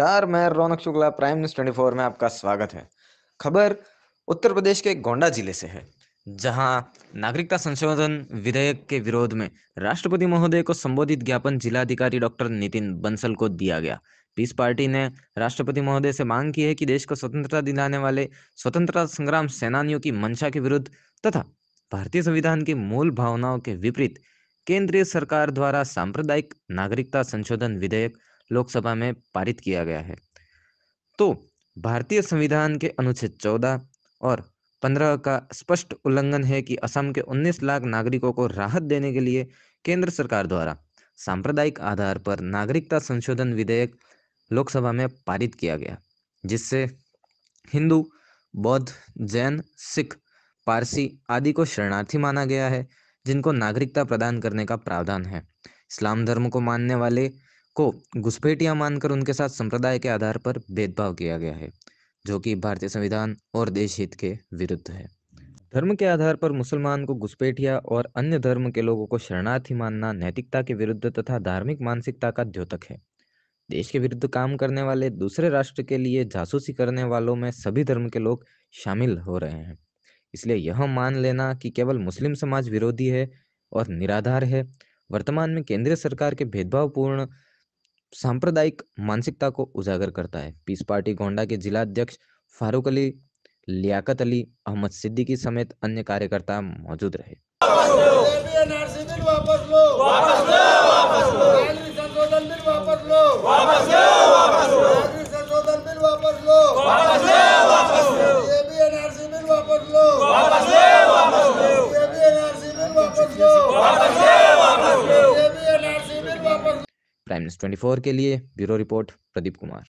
नमस्कार मैं Raunak Shukla Prime News twenty four में आपका स्वागत है खबर उत्तर प्रदेश के गोंडा जिले से है जहां नागरिकता संशोधन विधेयक के विरोध में राष्ट्रपति महोदय को संबोधित ज्ञापन जिलाधिकारी डॉक्टर नितिन बंसल को दिया गया पीस पार्टी ने राष्ट्रपति महोदय से मांग की है कि देश को स्वतंत्रता दिलाने वाले स्वतंत्रता संग्राम सेनानियों की मंशा के विरुद्ध तथा भारतीय संविधान की मूल भावनाओं के विपरीत केंद्रीय सरकार द्वारा सांप्रदायिक नागरिकता संशोधन विधेयक लोकसभा में पारित किया गया है तो भारतीय संविधान के अनुच्छेद चौदह और पंद्रह का स्पष्ट उल्लंघन है कि असम के उन्नीस लाख नागरिकों को राहत देने के लिए केंद्र सरकार द्वारा सांप्रदायिक आधार पर नागरिकता संशोधन विधेयक लोकसभा में पारित किया गया जिससे हिंदू बौद्ध जैन सिख पारसी आदि को शरणार्थी माना गया है जिनको नागरिकता प्रदान करने का प्रावधान है इस्लाम धर्म को मानने वाले को घुसपैठिया मानकर उनके साथ संप्रदाय के आधार पर भेदभाव किया गया है जो कि भारतीय संविधान और देश हित के विरुद्ध है धर्म के आधार पर मुसलमान को घुसपैठिया और अन्य धर्म के लोगों को शरणार्थी मानना नैतिकता के विरुद्ध तथा धार्मिक मानसिकता का द्योतक है देश के विरुद्ध काम करने वाले दूसरे राष्ट्र के लिए जासूसी करने वालों में सभी धर्म के लोग शामिल हो रहे हैं इसलिए यह मान लेना कि केवल मुस्लिम समाज विरोधी है और निराधार है वर्तमान में केंद्र सरकार के भेदभावपूर्ण सांप्रदायिक मानसिकता को उजागर करता है पीस पार्टी गोंडा के जिला अध्यक्ष फारूक अली लियाकत अली अहमद सिद्दीकी समेत अन्य कार्यकर्ता मौजूद रहे वापस लो, वापस लो, वापस लो, वापस लो, प्राइम न्यूज ट्वेंटी के लिए ब्यूरो रिपोर्ट प्रदीप कुमार